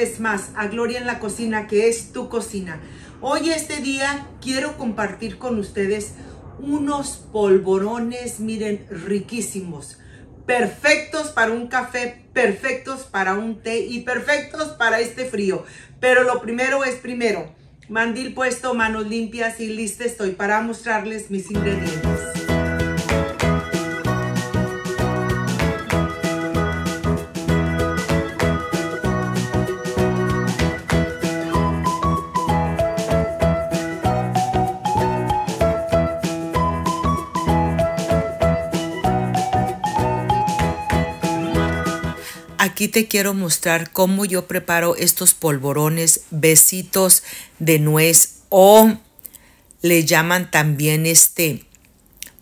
vez más a Gloria en la Cocina, que es tu cocina. Hoy este día quiero compartir con ustedes unos polvorones, miren, riquísimos. Perfectos para un café, perfectos para un té y perfectos para este frío. Pero lo primero es primero. Mandil puesto, manos limpias y listo estoy para mostrarles mis ingredientes. Aquí te quiero mostrar cómo yo preparo estos polvorones, besitos de nuez o le llaman también este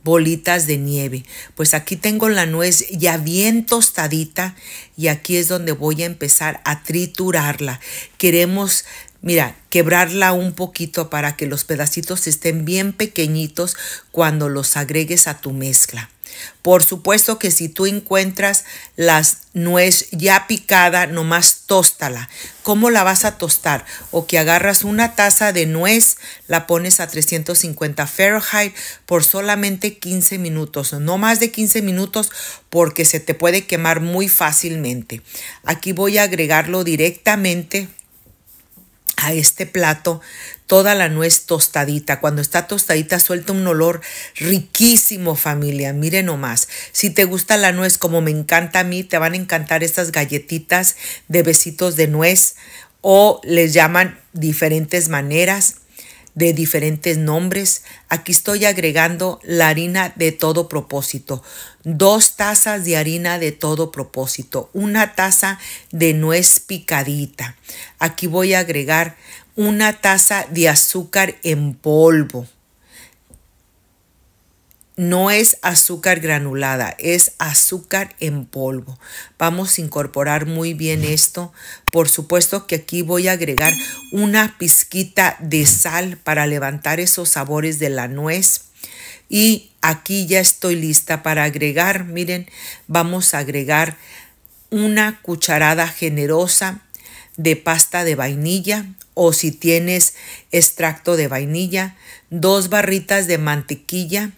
bolitas de nieve. Pues aquí tengo la nuez ya bien tostadita y aquí es donde voy a empezar a triturarla. Queremos mira, quebrarla un poquito para que los pedacitos estén bien pequeñitos cuando los agregues a tu mezcla. Por supuesto que si tú encuentras las nuez ya picada, nomás tóstala. ¿Cómo la vas a tostar? O que agarras una taza de nuez, la pones a 350 Fahrenheit por solamente 15 minutos. No más de 15 minutos porque se te puede quemar muy fácilmente. Aquí voy a agregarlo directamente a este plato toda la nuez tostadita. Cuando está tostadita suelta un olor riquísimo familia. Miren nomás. Si te gusta la nuez como me encanta a mí, te van a encantar estas galletitas de besitos de nuez o les llaman diferentes maneras de diferentes nombres. Aquí estoy agregando la harina de todo propósito. Dos tazas de harina de todo propósito. Una taza de nuez picadita. Aquí voy a agregar una taza de azúcar en polvo no es azúcar granulada, es azúcar en polvo. Vamos a incorporar muy bien esto. Por supuesto que aquí voy a agregar una pizquita de sal para levantar esos sabores de la nuez. Y aquí ya estoy lista para agregar, miren, vamos a agregar una cucharada generosa de pasta de vainilla o si tienes extracto de vainilla, dos barritas de mantequilla,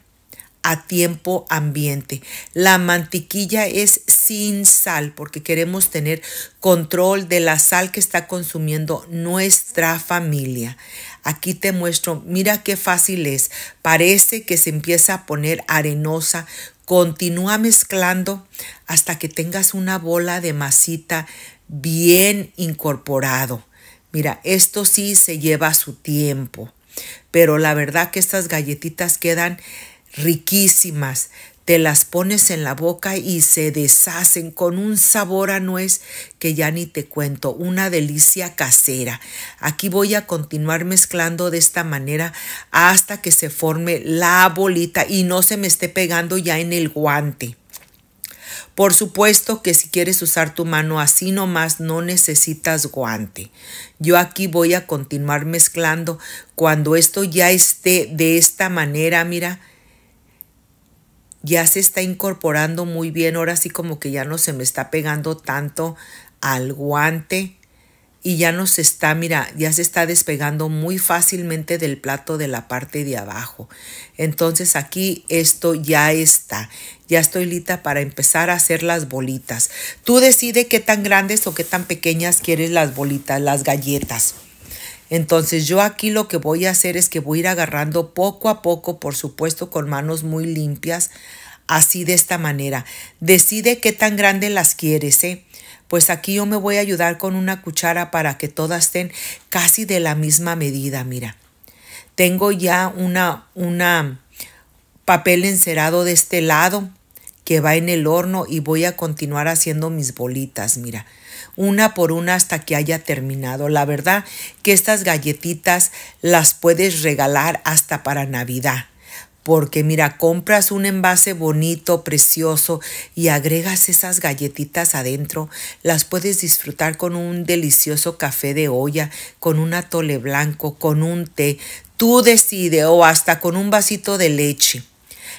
a tiempo ambiente. La mantequilla es sin sal porque queremos tener control de la sal que está consumiendo nuestra familia. Aquí te muestro, mira qué fácil es. Parece que se empieza a poner arenosa. Continúa mezclando hasta que tengas una bola de masita bien incorporado. Mira, esto sí se lleva su tiempo, pero la verdad que estas galletitas quedan riquísimas. Te las pones en la boca y se deshacen con un sabor a nuez que ya ni te cuento, una delicia casera. Aquí voy a continuar mezclando de esta manera hasta que se forme la bolita y no se me esté pegando ya en el guante. Por supuesto que si quieres usar tu mano así nomás no necesitas guante. Yo aquí voy a continuar mezclando. Cuando esto ya esté de esta manera, mira, ya se está incorporando muy bien, ahora sí como que ya no se me está pegando tanto al guante y ya no se está, mira, ya se está despegando muy fácilmente del plato de la parte de abajo. Entonces aquí esto ya está. Ya estoy lista para empezar a hacer las bolitas. Tú decides qué tan grandes o qué tan pequeñas quieres las bolitas, las galletas. Entonces yo aquí lo que voy a hacer es que voy a ir agarrando poco a poco, por supuesto con manos muy limpias, así de esta manera. Decide qué tan grande las quieres, ¿eh? Pues aquí yo me voy a ayudar con una cuchara para que todas estén casi de la misma medida, mira. Tengo ya una, una papel encerado de este lado que va en el horno y voy a continuar haciendo mis bolitas, mira, una por una hasta que haya terminado. La verdad que estas galletitas las puedes regalar hasta para Navidad porque mira, compras un envase bonito, precioso y agregas esas galletitas adentro, las puedes disfrutar con un delicioso café de olla, con un atole blanco, con un té, tú decide o hasta con un vasito de leche.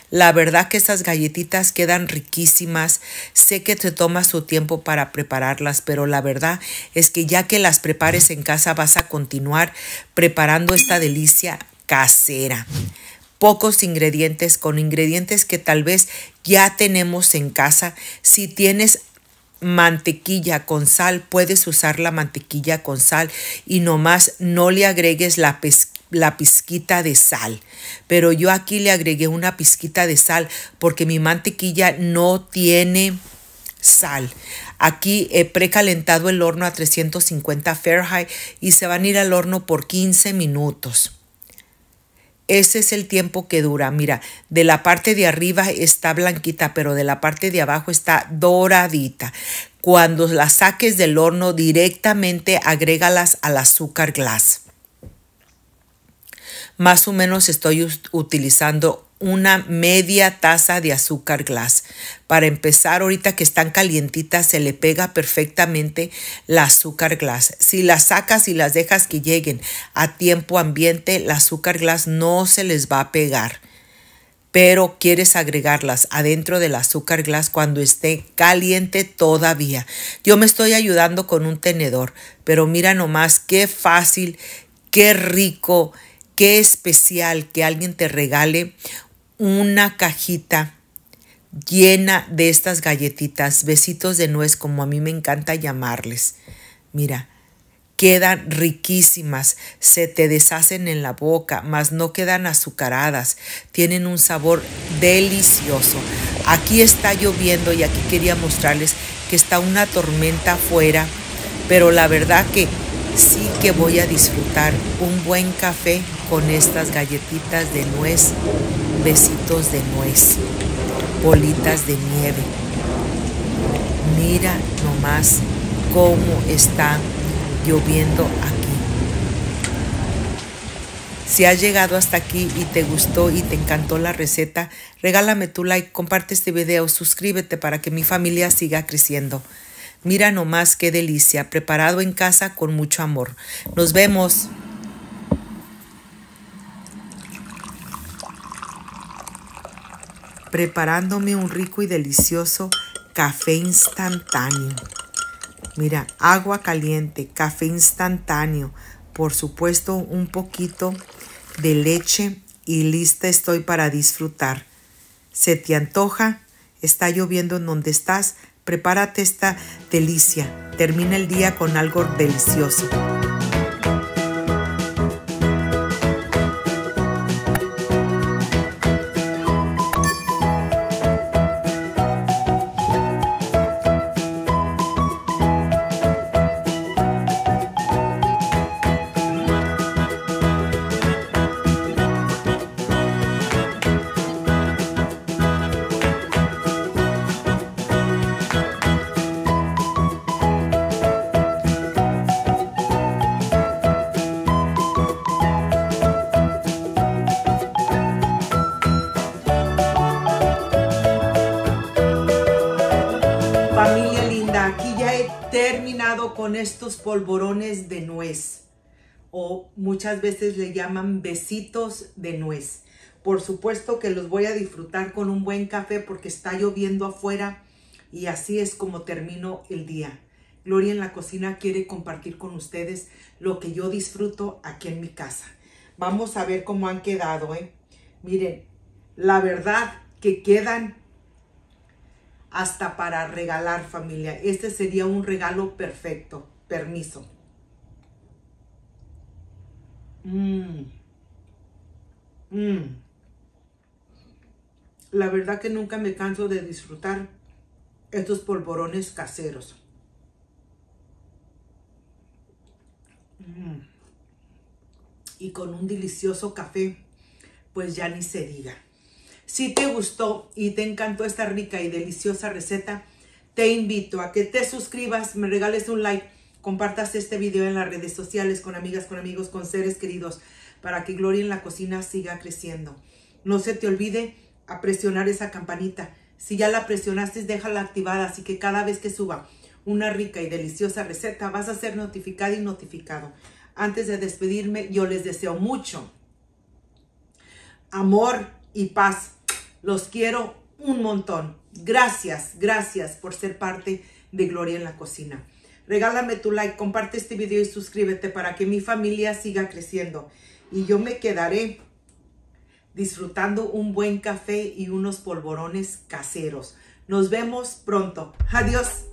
La verdad que estas galletitas quedan riquísimas. Sé que te toma su tiempo para prepararlas, pero la verdad es que ya que las prepares en casa vas a continuar preparando esta delicia casera pocos ingredientes, con ingredientes que tal vez ya tenemos en casa. Si tienes mantequilla con sal, puedes usar la mantequilla con sal y nomás no le agregues la, la pizquita de sal. Pero yo aquí le agregué una pizquita de sal porque mi mantequilla no tiene sal. Aquí he precalentado el horno a 350 Fahrenheit y se van a ir al horno por 15 minutos. Ese es el tiempo que dura. Mira, de la parte de arriba está blanquita, pero de la parte de abajo está doradita. Cuando las saques del horno directamente, agrégalas al azúcar glass más o menos estoy utilizando una media taza de azúcar glass. Para empezar, ahorita que están calientitas, se le pega perfectamente la azúcar glass. Si las sacas y las dejas que lleguen a tiempo ambiente, la azúcar glass no se les va a pegar. Pero quieres agregarlas adentro del azúcar glass cuando esté caliente todavía. Yo me estoy ayudando con un tenedor, pero mira nomás qué fácil, qué rico, Qué especial que alguien te regale una cajita llena de estas galletitas, besitos de nuez, como a mí me encanta llamarles. Mira, quedan riquísimas, se te deshacen en la boca, mas no quedan azucaradas, tienen un sabor delicioso. Aquí está lloviendo y aquí quería mostrarles que está una tormenta afuera, pero la verdad que sí que voy a disfrutar un buen café con estas galletitas de nuez, besitos de nuez, bolitas de nieve. Mira nomás cómo está lloviendo aquí. Si has llegado hasta aquí y te gustó y te encantó la receta, regálame tu like, comparte este video, suscríbete para que mi familia siga creciendo. Mira nomás qué delicia, preparado en casa con mucho amor. Nos vemos. Preparándome un rico y delicioso café instantáneo. Mira, agua caliente, café instantáneo, por supuesto un poquito de leche y lista estoy para disfrutar. ¿Se te antoja? Está lloviendo en donde estás, Prepárate esta delicia. Termina el día con algo delicioso. terminado con estos polvorones de nuez o muchas veces le llaman besitos de nuez. Por supuesto que los voy a disfrutar con un buen café porque está lloviendo afuera y así es como termino el día. Gloria en la cocina quiere compartir con ustedes lo que yo disfruto aquí en mi casa. Vamos a ver cómo han quedado, ¿eh? Miren, la verdad que quedan hasta para regalar familia. Este sería un regalo perfecto. Permiso. Mm. Mm. La verdad que nunca me canso de disfrutar estos polvorones caseros. Mm. Y con un delicioso café, pues ya ni se diga. Si te gustó y te encantó esta rica y deliciosa receta, te invito a que te suscribas, me regales un like, compartas este video en las redes sociales con amigas, con amigos, con seres queridos, para que Gloria en la cocina siga creciendo. No se te olvide a presionar esa campanita. Si ya la presionaste, déjala activada, así que cada vez que suba una rica y deliciosa receta, vas a ser notificado y notificado. Antes de despedirme, yo les deseo mucho amor y paz los quiero un montón. Gracias, gracias por ser parte de Gloria en la Cocina. Regálame tu like, comparte este video y suscríbete para que mi familia siga creciendo. Y yo me quedaré disfrutando un buen café y unos polvorones caseros. Nos vemos pronto. Adiós.